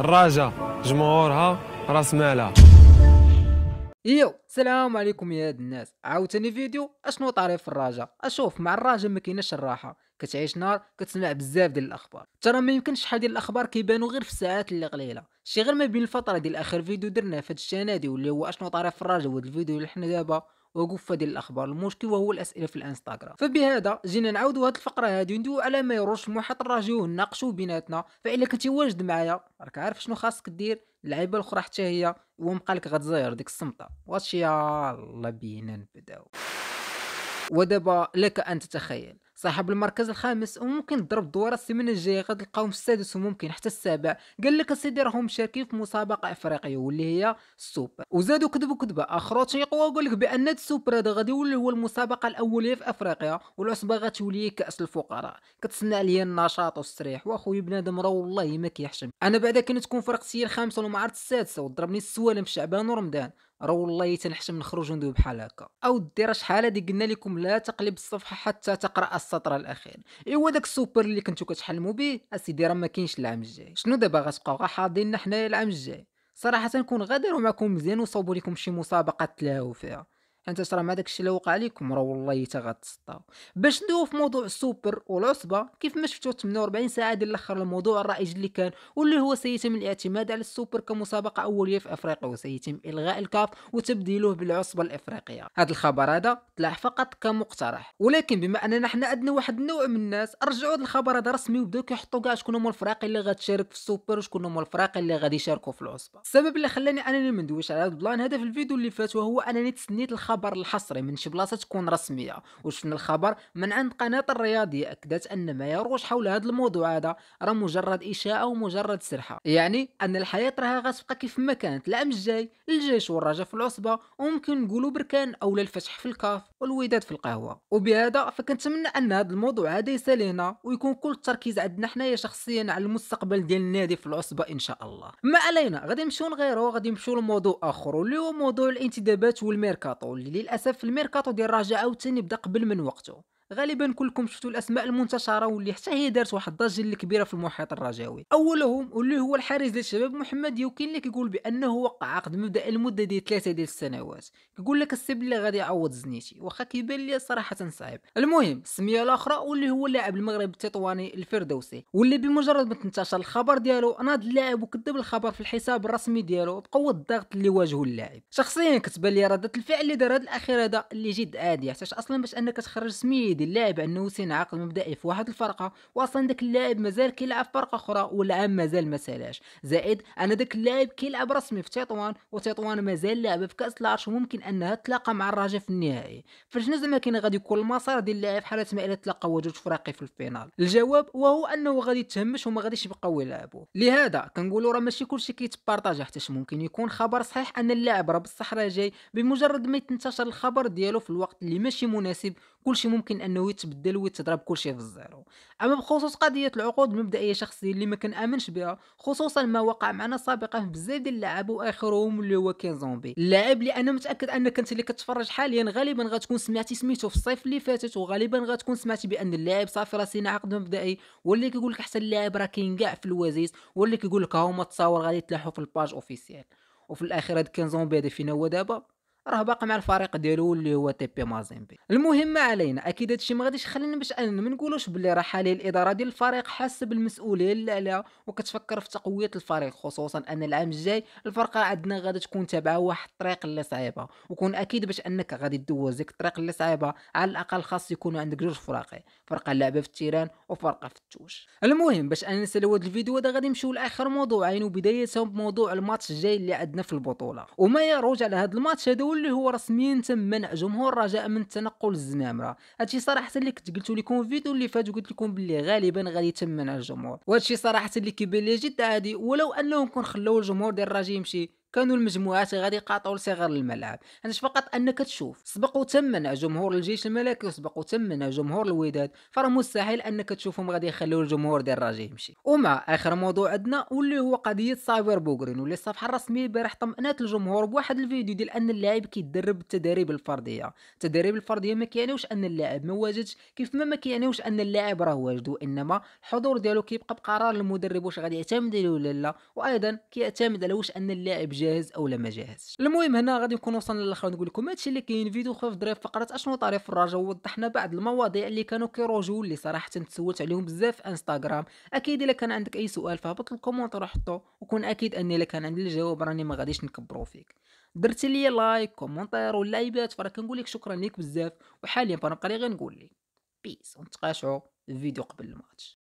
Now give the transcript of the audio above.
الراجا جمهورها راس مالها يو السلام عليكم يا هاد الناس عاوتاني فيديو اشنو طاري في الراجا اشوف مع الراجا ما كايناش الراحه كتعيش نار كتسمع بزاف ديال الاخبار ترى ما يمكنش شحال ديال الاخبار كيبانو غير في الساعات اللي قليله شي غير ما بين الفتره ديال اخر فيديو درناه في هاد الشانادي واللي هو اشنو طاري في الراجا وهاد الفيديو اللي حنا دابا وقفة ديال الاخبار المشكل وهو الاسئله في الانستغرام فبهذا جينا نعاودوا هذه الفقره هذه وندويو على ما يروش المحيط الراجي ونناقشوا بيناتنا فالا كنتي واجد معايا راك عارف شنو خاصك دير اللعيبه الاخرى حتى هي ومقالك غتزاير ديك الصمته واش يلا بينا نبداو ودابا لك ان تتخيل صاحب المركز الخامس وممكن تضرب دوره السيمانه الجايه غتلقاهم السادس وممكن حتى السابع قال لك اسيدي راهم مشاركين في مسابقه افريقيه واللي هي السوبر وزادوا كذبوا كذبه اخر تيقوا وقال لك بان السوبر هذا غادي يولي هو المسابقه الاوليه في افريقيا والعصبه غتولي كاس الفقراء كتسنى عليا النشاط والسريح واخويا بنادم راه والله ما كيحشم انا بعدا كنت تكون فرقتي الخامسه ولا السادسه وضربني السوالم شعبان ورمضان راه والله تنحشم نخرج وندوي بحال هكا او دير شحال هادي قلنا لكم لا تقلب الصفحه حتى تقرا السطر الاخير ايوا داك السوبر اللي كنتو كتحلموا به اسيدي راه ما كاينش العام الجاي شنو دابا غتبقاو غا حاضرين حنايا العام الجاي صراحه نكون غادر معكم مزيان وصوبوا لكم شي مسابقه تلاهوا فيها انت صرا ما داكشي اللي وقع لكم راه والله حتى غتسطاو باش ندويو في موضوع السوبر والعصبه كيف ما شفتوا 48 ساعه ديال الاخر الموضوع الرائج اللي كان واللي هو سيتم الاعتماد على السوبر كمسابقه اوليه في افريقيا وسيتم الغاء الكاف وتبديله بالعصبه الافريقيه هذا الخبر هذا طلع فقط كمقترح ولكن بما اننا حنا عندنا واحد النوع من الناس رجعوا هذا الخبر هذا رسمي وبداو كيحطوا كاع شكون هما الفرق اللي غتشارك في السوبر وشكون هما الفرق اللي غادي يشاركوا في العصبه السبب اللي خلاني انني ما ندويش على هذا البلان هذا في الفيديو اللي فات وهو انني تسنيت الخبر الخبر الحصري من شي بلاصه تكون رسميه وشفنا الخبر من عند قناه الرياضيه اكدت ان ما يروج حول هذا الموضوع هذا راه مجرد اشاعه ومجرد سرحه يعني ان الحياه راها غتبقى كيف ما كانت العام الجاي الجيش والرجاء في العصبه وممكن نقولوا بركان او الفتح في الكاف والوداد في القهوه وبهذا فكنتمنى ان هذا الموضوع هذا يسالينا ويكون كل التركيز عندنا حنايا شخصيا على المستقبل ديال النادي في العصبه ان شاء الله ما علينا غادي نمشيو لغيره غادي نمشيو لموضوع اخر واللي هو موضوع الانتدابات والميركاتو للاسف الميركاتو ديال الرجاء عاوتاني بدا قبل من وقته غالبا كلكم شفتوا الاسماء المنتشره واللي حتى هي دارت واحد الضجه الكبيره في المحيط الرجاوي اولهم واللي هو الحارس ديال الشباب محمد يوكين اللي كيقول بانه وقع عقد مبدئي لمده ديال ثلاثه ديال السنوات كيقول لك السبب اللي غادي يعوض زنيتي واخا كيبان لي صراحه صعيب المهم السميه الاخرى واللي هو اللاعب المغرب التطواني الفردوسي واللي بمجرد ما انتشر الخبر ديالو ناض اللاعب وكذب الخبر في الحساب الرسمي ديالو بقوة الضغط اللي واجهه اللاعب شخصيا كتبان لي رده الفعل اللي دار هذا الاخير هذا اللي جد عاديه حيت اصلا باش انك تخرج سميه يؤكد اللاعب أنه سن عقد مبدئي في واحد الفرقة وأصلا داك اللاعب مازال كيلعب في فرقة أخرى والعام مازال ما سالاش زائد انا داك اللاعب كيلعب رسمي في تطوان وتطوان مازال لاعبة في كأس العرش وممكن أنها تلاقى مع الرجاء في النهائي فشنو زعما كاين غادي يكون المسار ديال اللاعب حالة ما الى تلاقاو وجود فراقي في الفينال الجواب وهو أنه غادي يتهمش وما غاديش يبقاو يلعبوا لهذا كنقولوا راه ماشي كلشي كيتبارطاج حتى ممكن يكون خبر صحيح أن اللاعب راه بصح راه جاي بمجرد ما يتنتشر الخبر ديالو في الوقت اللي ماشي مناسب كلشي ممكن انه يتبدل ويتضرب كلشي في الزيرو اما بخصوص قضيه العقود المبدئيه شخصيا اللي ما كنامنش بها خصوصا ما وقع معنا سابقا بزاف ديال اللعاب واخرهم اللي هو كين زومبي اللاعب اللي انا متاكد انك انت اللي كتفرج حاليا غالبا غتكون سمعتي سميتو في الصيف اللي فاتت وغالبا غتكون سمعتي بان اللاعب صافي راه سينا عقد مبدئي واللي كيقول لك حتى اللاعب راه كاين كاع في الوازيس واللي كيقول لك ها هما تصاور غادي تلاحوا في الباج اوفيسيال وفي الاخر هاد كين زومبي هذا فينا هو دابا راه باقي مع الفريق ديالو اللي هو تي بي مازيمبي المهم ما علينا اكيد هادشي ما غاديش يخلينا باش اننا ما نقولوش باللي راه حاليا الاداره ديال الفريق حاسه بالمسؤوليه اللي عليها وكتفكر في تقويه الفريق خصوصا ان العام الجاي الفرقه عندنا غادي تكون تابعه واحد الطريق اللي صعيبه وكون اكيد باش انك غادي دوز ديك الطريق اللي صعيبه على الاقل خاص يكونوا عندك جوج فراقي فرقه لعبه في التيران وفرقه في التوش المهم باش انا نسالوا هذا الفيديو هذا غادي نمشيو لاخر موضوعين وبدايه بموضوع الماتش الجاي اللي عندنا في البطوله وما يروج على هذا الماتش هذا واللي هو رسميا تم منع جمهور الرجاء من التنقل للزنامره هادشي صراحه اللي كنت قلت لكم في الفيديو اللي فات وقلت لكم باللي غالبا غادي يتم منع الجمهور وهادشي صراحه اللي كيبان لي جد عادي ولو انهم كون خلاو الجمهور ديال الرجاء يمشي كانوا المجموعات غادي يقاطعوا لصغار الملعب حيت فقط انك تشوف سبق وتمنع جمهور الجيش الملكي وسبق وتمنع جمهور الوداد فراه مستحيل انك تشوفهم غادي يخليو الجمهور ديال الراجي يمشي ومع اخر موضوع عندنا واللي هو قضيه سايبر بوغرين واللي الصفحه الرسميه البارح طمئنات الجمهور بواحد الفيديو ديال ان اللاعب كيدرب التدريب الفرديه التدريب الفرديه ما كيعنيوش ان اللاعب ما واجدش كيف ما ما كيعنيوش ان اللاعب راه واجد وانما الحضور ديالو كيبقى بقرار المدرب واش غادي يعتمد عليه ولا لا وايضا كيعتمد على واش ان اللاعب جاهز او لا ما جاهزش المهم هنا غادي نكون وصلنا للاخر نقول لكم هادشي اللي كاين فيديو خفيف ضريف فقره اشنو طاري فراجه ووضحنا بعض المواضيع اللي كانوا كيروجوا اللي صراحه تسولت عليهم بزاف في انستغرام اكيد الا كان عندك اي سؤال فهبط راه حطو وكون اكيد اني الا كان عندي الجواب راني ما غاديش نكبرو فيك درتي لي لايك كومونتير ولايبات ايبات فراه كنقول لك شكرا ليك بزاف وحاليا فنبقى غير نقول لي بيس في الفيديو قبل الماتش